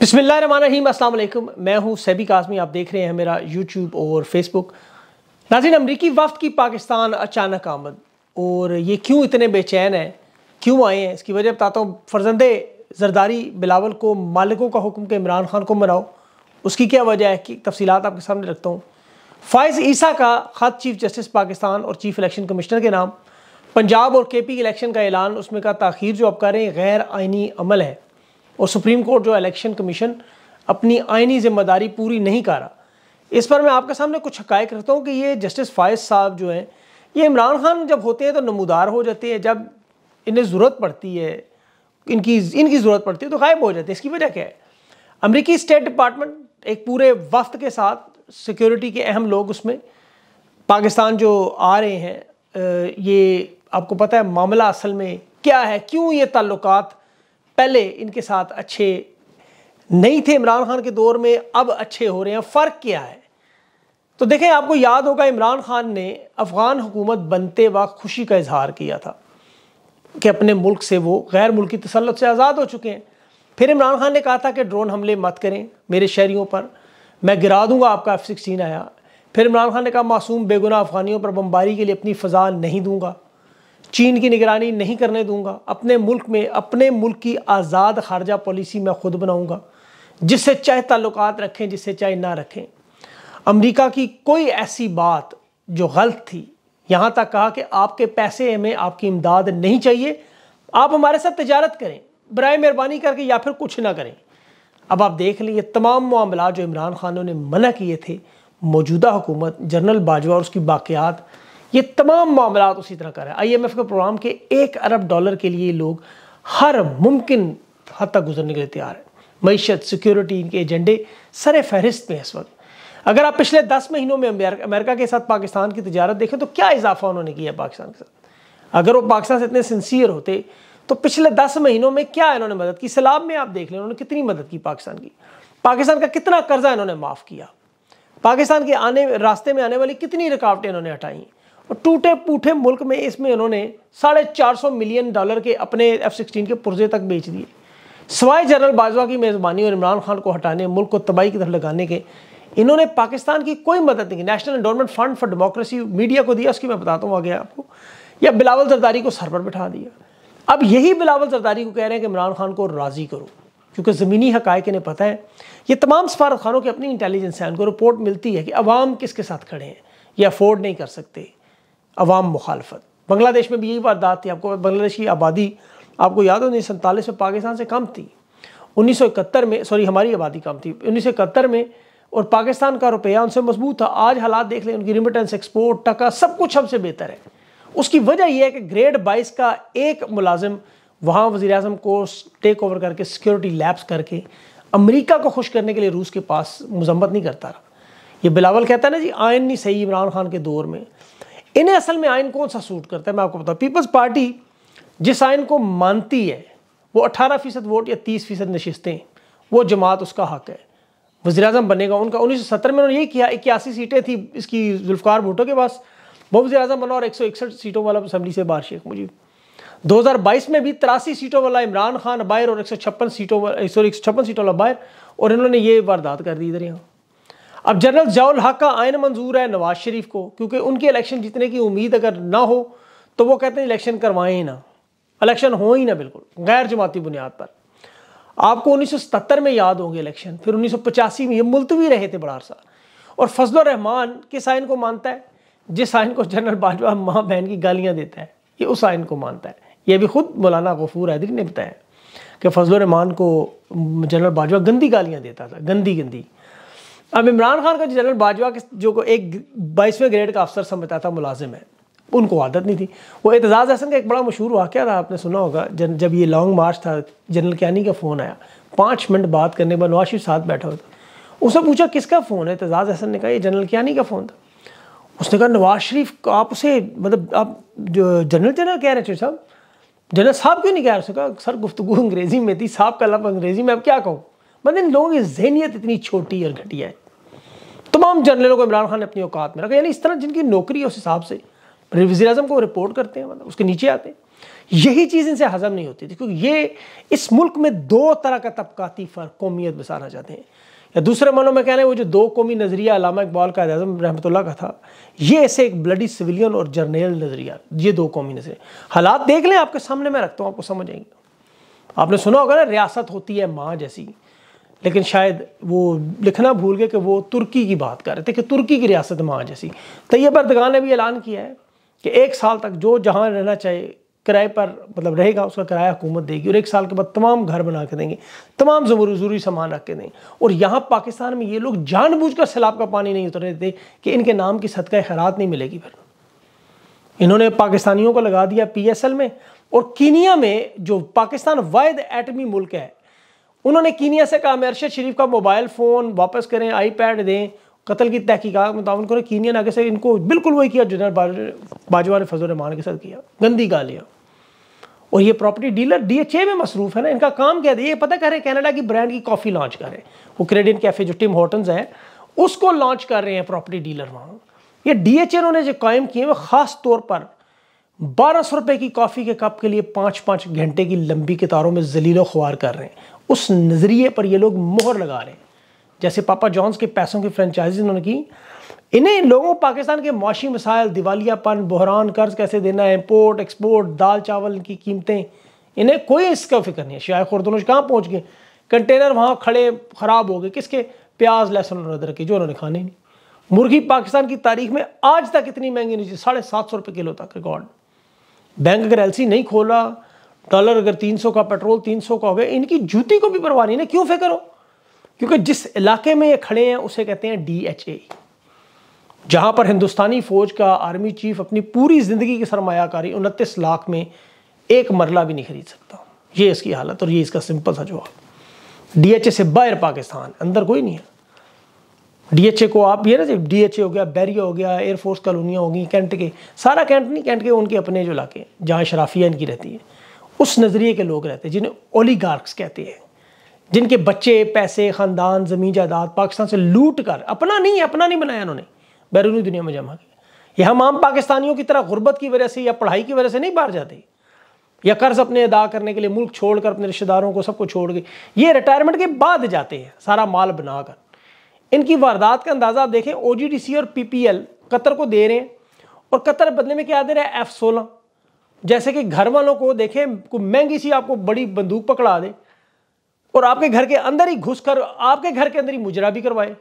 बिसमीम अल्लाम मैं हूं सैबी काजमी आप देख रहे हैं मेरा यूट्यूब और फेसबुक नाजिन अमरीकी वफद की पाकिस्तान अचानक आमद और ये क्यों इतने बेचैन हैं क्यों आए हैं इसकी वजह बताता हूँ फर्जंदे जरदारी बिलावल को मालिकों का हुक्म के इमरान खान को मनाओ उसकी क्या वजह है कि तफसीत आपके सामने रखता हूँ फ़ायज़ ईसा का ख़त चीफ़ जस्टिस पाकिस्तान और चीफ़ इलेक्शन कमिश्नर के नाम पंजाब और के पी इलेक्शन का ऐलान उसमें का तखीर जो आप कर रहे हैं गैर आइनी अमल है और सुप्रीम कोर्ट जो इलेक्शन कमीशन अपनी आइनी जिम्मेदारी पूरी नहीं कर रहा इस पर मैं आपके सामने कुछ हक़ रखता हूँ कि ये जस्टिस फायज साहब जो हैं ये इमरान खान जब होते हैं तो नमोदार हो जाते हैं जब इन्हें ज़रूरत पड़ती है इनकी इनकी ज़रूरत पड़ती है तो गायब हो जाते हैं इसकी वजह क्या है अमरीकी स्टेट डिपार्टमेंट एक पूरे वफ्त के साथ सिक्योरिटी के अहम लोग उसमें पाकिस्तान जो आ रहे हैं ये आपको पता है मामला असल में क्या है क्यों ये ताल्लुकात पहले इनके साथ अच्छे नहीं थे इमरान खान के दौर में अब अच्छे हो रहे हैं फ़र्क क्या है तो देखें आपको याद होगा इमरान खान ने अफ़गान हुकूमत बनते वक्त खुशी का इजहार किया था कि अपने मुल्क से वो गैर मुल्की तसलत से आज़ाद हो चुके हैं फिर इमरान खान ने कहा था कि ड्रोन हमले मत करें मेरे शहरीों पर मैं गिरा दूंगा आपका एफ सिक्सटीन आया फिर इमरान खान ने कहा मासूम बेगुना अफगानियों पर बमबारी के लिए अपनी फ़जा नहीं दूंगा चीन की निगरानी नहीं करने दूंगा अपने मुल्क में अपने मुल्क की आज़ाद खारजा पॉलिसी मैं ख़ुद बनाऊंगा जिससे चाहे ताल्लुक रखें जिससे चाहे ना रखें अमेरिका की कोई ऐसी बात जो गलत थी यहाँ तक कहा कि आपके पैसे हमें आपकी इमदाद नहीं चाहिए आप हमारे साथ तजारत करें बर मेहरबानी करके या फिर कुछ ना करें अब आप देख लें ये तमाम मामला जो इमरान खानों ने मना किए थे मौजूदा हुकूमत जनरल बाजवा और उसकी बाक़ियात ये तमाम मामला उसी तरह हैं आई एम एफ के प्रोग्राम के एक अरब डॉलर के लिए लोग हर मुमकिन हद तक गुजरने के लिए तैयार हैं मीशत सिक्योरिटी इनके एजेंडे सर फहरिस्त में इस वक्त अगर आप पिछले दस महीनों में अमेरिका के साथ पाकिस्तान की तजारत देखें तो क्या इजाफा उन्होंने किया पाकिस्तान के साथ अगर वो पाकिस्तान से इतने सिंसियर होते तो पिछले दस महीनों में क्या इन्होंने मदद की सलाब में आप देख लें उन्होंने कितनी मदद की पाकिस्तान की पाकिस्तान का कितना कर्जा इन्होंने माफ़ किया पाकिस्तान के आने रास्ते में आने वाली कितनी रुकावटें इन्होंने हटाई टूटे पूठे मुल्क में इसमें उन्होंने साढ़े चार सौ मिलियन डॉलर के अपने एफ सिक्सटीन के पुर्जे तक बेच दिए सवाए जनरल बाजवा की मेज़बानी और इमरान खान को हटाने मुल्क को तबाही की तरफ लगाने के इन्होंने पाकिस्तान की कोई मदद नहीं की National Endowment Fund for Democracy media को दिया उसकी मैं बताता हूँ आगे आपको या बिलावल जरदारी को सर पर बिठा दिया अब यही बिलावल जरदारी को कह रहे हैं कि इमरान खान को राज़ी करो क्योंकि ज़मीनी हकायक इन्हें पता है ये तमाम सफारत खानों की अपनी इंटेलिजेंस है उनको रिपोर्ट मिलती है कि अवाम किसके साथ खड़े हैं ये अफोर्ड नहीं कर सकते अवाम मुखालफत बांग्लादेश में भी यही वारदात थी आपको बांग्लादेश की आबादी आपको याद हो उन्नीस सैंतालीस में पाकिस्तान से कम थी उन्नीस में सॉरी हमारी आबादी कम थी उन्नीस में और पाकिस्तान का रुपया उनसे मजबूत था आज हालात देख लें उनकी रिमिटेंस एक्सपोर्ट टका सब कुछ हमसे बेहतर है उसकी वजह यह है कि ग्रेड बाईस का एक मुलाजिम वहाँ वजी अजम को टेक ओवर करके सिक्योरिटी लैब्स करके अमरीका को खुश करने के लिए रूस के पास मजम्मत नहीं करता रहा ये बिलावल कहता है ना जी आयन नहीं सही इमरान खान के दौर में इन्हें असल में आयन कौन सा सूट करता है मैं आपको बताऊँ पीपल्स पार्टी जिस आयन को मानती है वो अठारह फ़ीसद वोट या तीस फ़ीसद नशस्तें वो जमात उसका हक है वजी अजम बनेगा उनका उन्नीस सौ सत्तर में उन्होंने यही किया इक्यासी सीटें थी इसकी जुल्फ़ार भुटो के पास वो वजी अजम बना और एक सौ इकसठ सीटों वाला असम्बली से बार शेख दो हज़ार बाईस में भी तिरासी सीटों वाला इमरान खान बायर और एक सौ छप्पन सीटों सॉरी एक सौ छप्पन सीटों वाला बायर और इन्होंने ये वारदात कर दी इधर यहाँ अब जनरल जाउल हक का आयन मंजूर है नवाज शरीफ को क्योंकि उनकी इलेक्शन जीतने की उम्मीद अगर ना हो तो वो कहते हैं इलेक्शन करवाएं ही ना इलेक्शन हो ही ना बिल्कुल गैर जमाती बुनियाद पर आपको 1977 में याद होंगे इलेक्शन फिर 1985 में ये मुलतवी रहे थे बड़ा अरसा और फजल रहमान किस आयन को मानता है जिस आयन को जनरल बाजवा माँ बहन की गालियाँ देता है ये उस आयन को मानता है ये भी खुद मौलाना गफूर हैदरी ने बताया कि फजल रहमान को जनरल बाजवा गंदी गालियाँ देता था गंदी गंदी अब इमरान खान का जो जनरल बाजवा के जो को एक बाईसवें ग्रेड का अफसर समझता था मुलाजिम है उनको आदत नहीं थी वो एतजाज़ हसन का एक बड़ा मशहूर वाक़ था आपने सुना होगा जन जब ये लॉन्ग मार्च था जनरल कियानी का फ़ोन आया पाँच मिनट बात करने के बाद नवाज शरीफ साथ बैठा हुआ था उसने पूछा किसका फ़ोन है एतजाज़ हसन ने कहा ये जनरल कियानी का फ़ोन था उसने कहा नवाज शरीफ आप उसे मतलब आप जो जनरल जनरल कह रहे थे साहब जनरल साहब क्यों नहीं कह रहे उसने कहा सर गुफ्तु अंग्रेज़ी में थी साहब का लफ अंग्रेज़ी में अब क्या कहूँ मतलब लोगों की जहनीत इतनी छोटी और घटिया है तमाम जर्नलों को इमरान खान ने अपनी औकात में रखा यानी इस तरह जिनकी नौकरी है उस हिसाब से वजी अजम को रिपोर्ट करते हैं मतलब उसके नीचे आते हैं यही चीज़ इनसे हजम नहीं होती थी क्योंकि ये इस मुल्क में दो तरह का तबकाती फ़र्क कौमियत बसाना चाहते हैं या दूसरे मनो में कह रहे हैं वो जो दो कौमी नज़रिया अलामा इकबाल का अजम रहमत का था ये ऐसे एक ब्लडी सिविलियन और जर्नेल नज़रिया ये दो कौमी नज़रिया हालात देख लें आपके सामने मैं रखता हूँ आपको समझ आएंगे आपने सुना होगा ना रियासत होती है माँ जैसी लेकिन शायद वो लिखना भूल गए कि वो तुर्की की बात कर रहे थे कि तुर्की की रियासत माँ जैसी तैयब तो अरदगान ने भी ऐलान किया है कि एक साल तक जो जहाँ रहना चाहे किराए पर मतलब रहेगा उसका किराया हुकूमत देगी और एक साल के बाद तमाम घर बना के देंगे तमाम जरूर ज़रूरी सामान रख के देंगे और यहाँ पाकिस्तान में ये लोग जानबूझकर सैलाब का पानी नहीं उतरने देते कि इनके नाम की सदका खैरात नहीं मिलेगी फिर इन्होंने पाकिस्तानियों को लगा दिया पीएसएल में और कीनिया में जो पाकिस्तान वायद एटमी मुल्क है उन्होंने कीनिया से कहा मैं अरशद शरीफ का मोबाइल फ़ोन वापस करें आईपैड दें कत्ल की तहकीकत मुताबिक उन्होंने कीनिया ने आगे से इनको बिल्कुल वही किया जनरल बाजवा ने फजल रहमान के साथ किया गंदी गालियाँ और ये प्रॉपर्टी डीलर डीएचए में मसरूफ है ना इनका काम क्या है ये पता करें कनाडा की ब्रांड की कॉफ़ी लॉन्च करें वो क्रेडिट कैफ़े जो टिम होटल है उसको लॉन्च कर रहे हैं प्रॉपर्टी डीलर वहाँ ये डी एच उन्होंने जो कायम किए हैं ख़ास तौर पर बारह सौ रुपए की कॉफ़ी के कप के लिए पाँच पाँच घंटे की लंबी कतारों में जलीलो ख्वार कर रहे हैं उस नज़रिए पर ये लोग मोहर लगा रहे हैं जैसे पापा जॉन्स के पैसों की फ्रेंचाइजी उन्होंने की इन्हें लोगों पाकिस्तान के माशी मिसाइल दिवालियापन बहरान कर्ज कैसे देना है इम्पोर्ट एक्सपोर्ट दाल चावल की कीमतें इन्हें कोई इसका फिक्र नहीं है शायद खुरदनोश कहाँ पहुँच गए कंटेनर वहाँ खड़े ख़राब हो गए किसके प्याज लहसुन और अदरक के जो उन्होंने खाने नहीं मुर्गी पाकिस्तान की तारीख में आज तक इतनी महंगी नहीं थी साढ़े सात सौ रुपये किलो तक रिकॉर्ड बैंक अगर सी नहीं खोला डॉलर अगर 300 का पेट्रोल 300 का हो गया इनकी जूती को भी परवाह नहीं ना क्यों फिक्र हो क्योंकि जिस इलाके में ये खड़े हैं उसे कहते हैं डी एच ए जहाँ पर हिंदुस्तानी फ़ौज का आर्मी चीफ अपनी पूरी ज़िंदगी की सरमाकारी उनतीस लाख में एक मरला भी नहीं खरीद सकता ये इसकी हालत और ये इसका सिंपल सा जवाब डी एच ए से बाहर पाकिस्तान अंदर कोई नहीं है डीएचए को आप ये ना डीएचए हो गया बैरिया हो गया एयरफोर्स कॉलोनियाँ हो गई कैंट के सारा कैंट नहीं कैंट के उनके अपने जो इलाके हैं जहाँ शराफिया इनकी रहती है उस नज़रिए के लोग रहते हैं जिन्हें ओलीगार्क्स कहते हैं जिनके बच्चे पैसे ख़ानदान ज़मीन जायदाद पाकिस्तान से लूट कर अपना नहीं अपना नहीं बनाया उन्होंने बैरूनी दुनिया में जमा किया ये हम आम पाकिस्तानियों की तरह गुर्बत की वजह से या पढ़ाई की वजह से नहीं बाहर जाते या कर्ज अपने अदा करने के लिए मुल्क छोड़कर अपने रिश्तेदारों को सबको छोड़ के ये रिटायरमेंट के बाद जाते हैं सारा माल बनाकर इनकी वारदात का अंदाज़ा आप देखें ओ और पी कतर को दे रहे हैं और कतर बदले में क्या दे रहे हैं एफ़ सोलह जैसे कि घर वालों को देखें कोई महंगी सी आपको बड़ी बंदूक पकड़ा दे और आपके घर के अंदर ही घुस कर आपके घर के अंदर ही मुजरा भी करवाए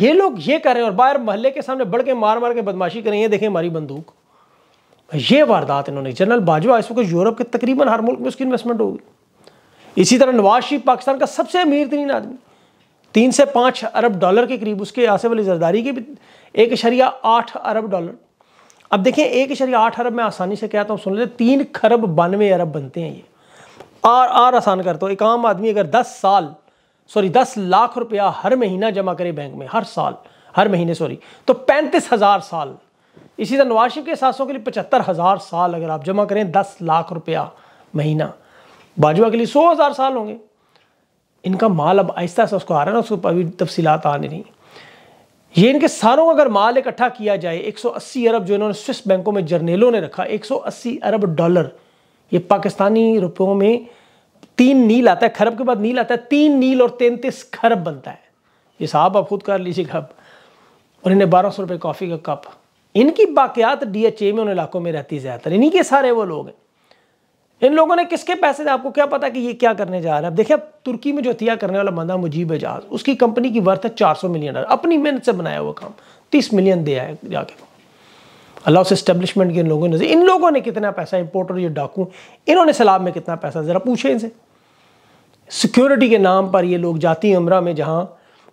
ये लोग ये कर रहे हैं और बाहर मोहल्ले के सामने बढ़ के मार मार के बदमाशी करें ये देखें हमारी बंदूक ये वारदात इन्होंने जनरल बाजवा इस वक्त यूरोप के तकरीबन हर मुल्क में उसकी इन्वेस्टमेंट होगी इसी तरह नवाज शरीफ पाकिस्तान का सबसे अमीर तरीन आदमी तीन से पाँच अरब डॉलर के करीब उसके आसे वाली जरदारी की भी एक इशरिया आठ अरब डॉलर अब देखें एक इशरिया आठ अरब मैं आसानी से कहता हूँ सुन लेते तीन खरब बानवे अरब बनते हैं ये आर आर आसान करता हूँ एक आम आदमी अगर दस साल सॉरी दस लाख रुपया हर महीना जमा करे बैंक में हर साल हर महीने सॉरी तो पैंतीस हज़ार साल इसी तरह नवाशिफ़ के सासों के लिए पचहत्तर हज़ार साल अगर आप जमा करें दस लाख रुपया महीना बाजवा के लिए सौ हज़ार साल होंगे इनका माल अब आहिस्ता आहिस्ता उसको आ रहा है ना उसको अभी तफसीत आ नहीं ये इनके सारों का अगर माल इकट्ठा किया जाए 180 अरब जो इन्होंने स्विस बैंकों में जर्नेलों ने रखा 180 अरब डॉलर ये पाकिस्तानी रुपयों में तीन नील आता है खरब के बाद नील आता है तीन नील और तैंतीस खरब बनता है ये साहब आप खुद कर लीजिए खब और इन्हें बारह सौ रुपये कॉफ़ी का कप इनकी बाक़ियात डी एच ए में उन इलाकों में रहती ज़्यादातर इन्हीं के सारे वो लोग हैं इन लोगों ने किसके पैसे आपको क्या पता कि ये क्या करने जा रहा है अब देखिए अब तुर्की में जो हथियार करने वाला बंदा मुजीब एजाज उसकी कंपनी की वर्थ है सौ मिलियन डॉलर अपनी मेहनत से बनाया हुआ काम तीस मिलियन दे आए जाके अल्लाह से स्टेब्लिशमेंट के इन लोगों ने इन लोगों ने कितना पैसा और ये डाकू इन्होंने सैलाब में कितना पैसा ज़रा पूछे इनसे सिक्योरिटी के नाम पर ये लोग जाती उम्र में जहाँ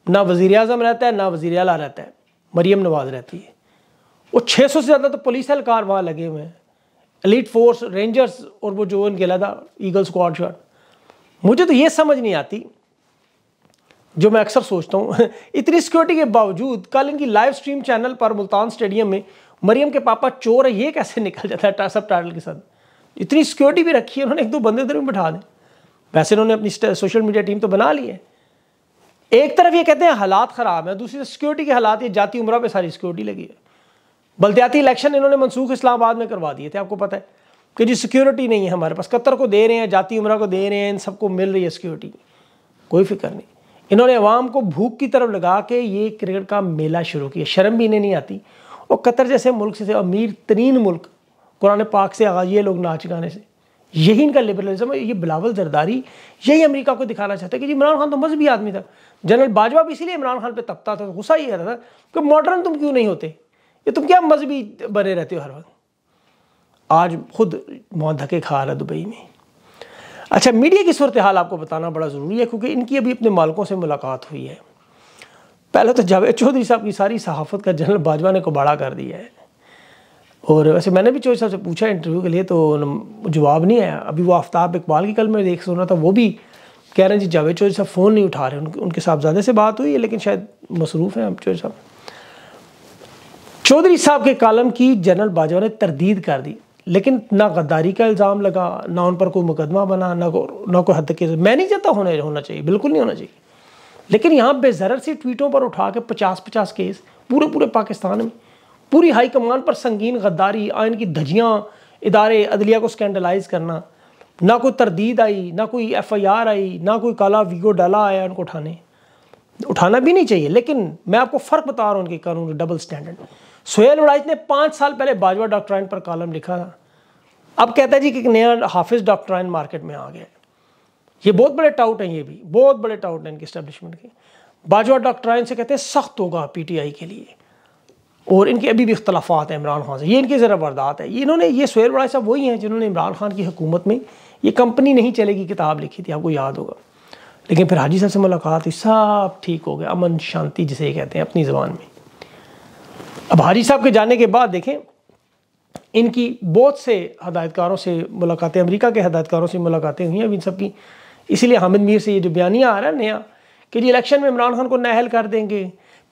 ना वज़ी अजम रहता है ना वज़ी अला रहता है मरीम नवाज़ रहती है वो 600 से ज़्यादा तो पुलिस एहलकार वहाँ लगे हुए हैं एलिट फोर्स रेंजर्स और वो जो उन खेला था ईगल स्क्वाड शॉट मुझे तो ये समझ नहीं आती जो मैं अक्सर सोचता हूँ इतनी सिक्योरिटी के बावजूद कल इनकी लाइव स्ट्रीम चैनल पर मुल्तान स्टेडियम में मरियम के पापा चोर है ये कैसे निकल जाता है सब टाइटल के साथ इतनी सिक्योरिटी भी रखी है उन्होंने एक दो बंदे उधर में बैठा दें वैसे उन्होंने अपनी सोशल मीडिया टीम तो बना ली है एक तरफ ये कहते हैं हालात ख़राब है दूसरी तरफ सिक्योरिटी के हालात ये जाती उम्र पर सारी सिक्योरिटी लगी है बल्दियाती इलेक्शन इन्होंने मनसूख इस्लामाबाद में करवा दिए थे आपको पता है कि जी सिक्योरिटी नहीं है हमारे पास कतर को दे रहे हैं जाती उम्र को दे रहे हैं इन सबको मिल रही है सिक्योरिटी कोई फिक्र नहीं इन्होंने अवाम को भूख की तरफ लगा के ये क्रिकेट का मेला शुरू किया शर्म भी इन्हें नहीं आती और कतर जैसे मुल्क से अमीर तरीन मुल्क कुरान पाक से आगाज ये लोग नाच गाने से यही इनका लिबरलिज्म ये बिलावल जरदारी यही अमेरिका को दिखाना चाहता है कि जी इमरान खान तो मजहबी आदमी था जनरल बाजवा भी इसीलिए इमरान खान पे तपता था गुस्सा ही आता था कि मॉडर्न तुम क्यों नहीं होते ये तुम क्या मजहबी बने रहते हो हर वक्त आज खुद मौत धके खा रहा दुबई में अच्छा मीडिया की सूरत हाल आपको बताना बड़ा ज़रूरी है क्योंकि इनकी अभी अपने मालकों से मुलाकात हुई है पहले तो जावेद चौधरी साहब की सारी सहाफत का जनरल बाजवा ने कुबाड़ा कर दिया है और वैसे मैंने भी चौधरी साहब से पूछा इंटरव्यू के लिए तो जवाब नहीं आया अभी वो आफ्ताब इकबाल की कल मैं देख सुन रहा था वो भी कह रहे हैं जी जावेद चौधरी साहब फ़ोन नहीं उठा रहे उनके उनके साहबजादे से बात हुई है लेकिन शायद मसरूफ़ हैं अब चौधरी साहब चौधरी साहब के कालम की जनरल बाजवा ने तरदीद कर दी लेकिन ना गद्दारी का इल्ज़ाम लगा ना उन पर कोई मुकदमा बना ना को ना कोई हद के मैं नहीं चाहता होने होना चाहिए बिल्कुल नहीं होना चाहिए लेकिन यहाँ बेजर से ट्वीटों पर उठा के पचास पचास केस पूरे पूरे पाकिस्तान में पूरी हाई कमान पर संगीन गद्दारी आयन की धजियाँ इदारे अदलिया को स्कैंडलाइज करना ना कोई तरदीद आई ना कोई एफ आई आर आई ना कोई काला वीगो डाला आया उनको उठाने उठाना भी नहीं चाहिए लेकिन मैं आपको फ़र्क बता रहा हूँ उनके कानून डबल स्टैंडर्ड सोहेल वड़ाइज ने पाँच साल पहले बाजवा डॉक्ट्राइन पर कॉलम लिखा था अब कहता है जी कि नया हाफिज डॉक्ट्राइन मार्केट में आ गया है ये बहुत बड़े टाउट हैं ये भी बहुत बड़े टाउट हैं इनके इस्टेब्लिशमेंट के बाजवा डॉक्ट्राइन से कहते हैं सख्त होगा पीटीआई के लिए और इनके अभी भी इख्तलाफात हैं इमरान खान से ये इनकी ज़रा वर्दात है ये इन्होंने ये सोहेल वड़ाई साहब वही हैं जिन्होंने इमरान खान की हुकूमत में ये कंपनी नहीं चलेगी किताब लिखी थी आपको याद होगा लेकिन फिर हाजी साहब से मुलाकात हुई सब ठीक हो गया अमन शांति जिसे कहते हैं अपनी ज़बान में अब हाजी साहब के जाने के बाद देखें इनकी बहुत से हदायतकारों से मुलाकातें अमेरिका के हदायतकारों से मुलाकातें हुई हैं अब इन सब की इसीलिए हामिद मीर से ये जो बयानियाँ आ रहा है नया कि जी इलेक्शन में इमरान खान को नहल कर देंगे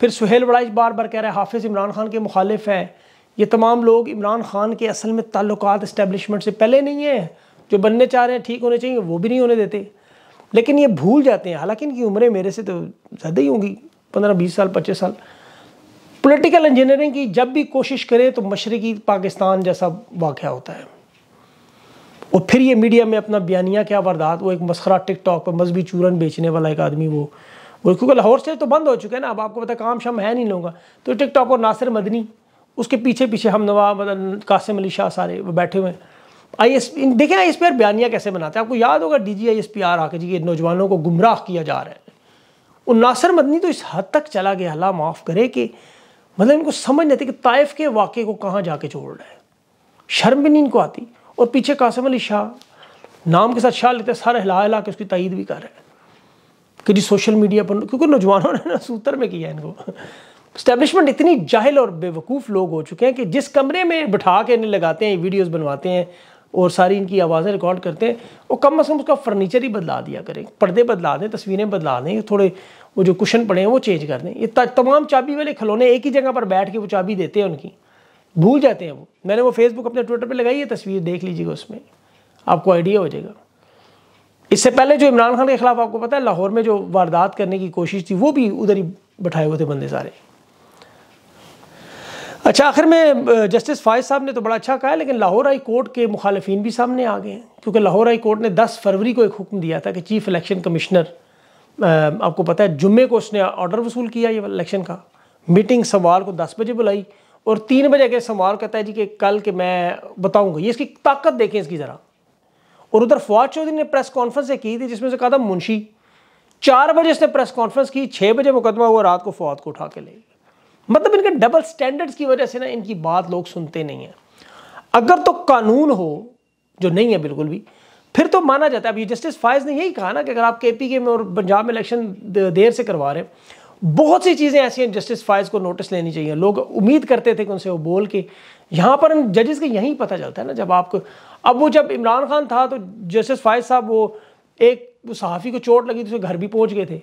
फिर सुहेल बड़ाइज बार बार कह रहे हैं हाफिज़ इमरान खान के मुखालिफ हैं ये तमाम लोग इमरान खान के असल में ताल्लुक इस्टेबलिशमेंट से पहले नहीं हैं जो बनने चाह रहे हैं ठीक होने चाहिए वो भी नहीं होने देते लेकिन ये भूल जाते हैं हालांकि इनकी उम्रें मेरे से तो ज़्यादा ही होंगी पंद्रह बीस साल पच्चीस साल पॉलिटिकल इंजीनियरिंग की जब भी कोशिश करें तो मशरकी पाकिस्तान जैसा वाक़ होता है और फिर ये मीडिया में अपना बयानिया क्या वारदात वो एक मसखरा टिकटॉक पर मजहबी चूरन बेचने वाला एक आदमी वो वो क्योंकि लाहौर से तो बंद हो चुके हैं ना अब आपको पता काम शाम है नहीं लूँगा तो टिकटॉक और नासिर मदनी उसके पीछे पीछे हम नवाब कासिम अली शाह सारे बैठे हुए हैं आई एस देखें आई एस पी आर बयानिया कैसे बनाते हैं आपको याद होगा D G I S P R आके जी के नौजवानों को गुमराह किया जा रहा है और नासिर मदनी तो इस हद तक चला गया अल्लाह माफ़ करे कि मतलब इनको समझ नहीं आती कि ताइफ के वाक़े को कहाँ जाके छोड़ रहा है शर्म भी नहीं इनको आती और पीछे कासिम अली शाह नाम के साथ शाह लेते हैं सारे हिला हिला के उसकी तइद भी कर रहे हैं कि जी सोशल मीडिया पर क्योंकि नौजवानों ने ना सूत्र में किया इनको स्टैब्लिशमेंट इतनी जाहिल और बेवकूफ़ लोग हो चुके हैं कि जिस कमरे में बिठा के इन्हें लगाते हैं वीडियोज बनवाते हैं और सारी इनकी आवाज़ें रिकॉर्ड करते हैं और कम अज़ कम उसका फर्नीचर ही बदला दिया करें पर्दे बदला दें तस्वीरें बदला दें थोड़े वो जो कुशन पड़े हैं वो चेंज कर दें ये तमाम चाबी वाले खिलौने एक ही जगह पर बैठ के वो चाबी देते हैं उनकी भूल जाते हैं वो मैंने वो फेसबुक अपने ट्विटर पर लगाई है तस्वीर देख लीजिएगा उसमें आपको आइडिया हो जाएगा इससे पहले जो इमरान खान के खिलाफ आपको पता है लाहौर में जो वारदात करने की कोशिश थी वो भी उधर ही बैठाए हुए थे बंदे सारे अच्छा आखिर में जस्टिस फायज साहब ने तो बड़ा अच्छा कहा है लेकिन लाहौर हाई कोर्ट के मुखालफी भी सामने आ गए हैं क्योंकि लाहौर हाई कोर्ट ने 10 फरवरी को एक हुक्म दिया था कि चीफ इलेक्शन कमिश्नर आपको पता है जुम्मे को उसने ऑर्डर वसूल किया ये इलेक्शन का मीटिंग सोमवार को दस बजे बुलाई और तीन बजे के सोमवार कहता है जी कि कल के मैं बताऊंगा ये इसकी ताकत देखें इसकी ज़रा और उधर फवाद चौधरी ने प्रेस कॉन्फ्रेंस की थी जिसमें से कहा था मुंशी चार बजे उसने प्रेस कॉन्फ्रेंस की छः बजे मुकदमा हुआ रात को फवाद को उठा के ले मतलब इनके डबल स्टैंडर्ड्स की वजह से ना इनकी बात लोग सुनते नहीं हैं अगर तो कानून हो जो नहीं है बिल्कुल भी फिर तो माना जाता है अभी जस्टिस फायज ने यही कहा ना कि अगर आप के पी के में और पंजाब में इलेक्शन देर से करवा रहे हैं बहुत सी चीज़ें ऐसी हैं जस्टिस फायज को नोटिस लेनी चाहिए लोग उम्मीद करते थे कि उनसे वो बोल के यहाँ पर जजेस के यहीं पता चलता है ना जब आपको अब वो जब इमरान खान था तो जस्टिस फायज साहब वो एक सहाफ़ी को चोट लगी तो उसे घर भी पहुँच गए थे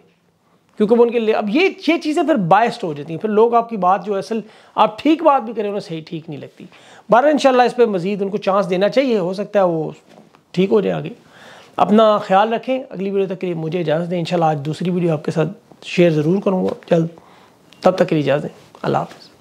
क्योंकि वो उनके लिए अब ये ये चीज़ें फिर बायस्ड हो जाती हैं फिर लोग आपकी बात जो असल आप ठीक बात भी करें उन्हें सही ठीक नहीं लगती बारह इन इस पर मज़ीद उनको चांस देना चाहिए हो सकता है वो ठीक हो जाए आगे अपना ख्याल रखें अगली वीडियो तक के लिए मुझे इजाज़त दें इंशाल्लाह आज दूसरी वीडियो आपके साथ शेयर ज़रूर करूँगा जल्द तब तक के लिए इजाज़त दें अल्लाह हाफ़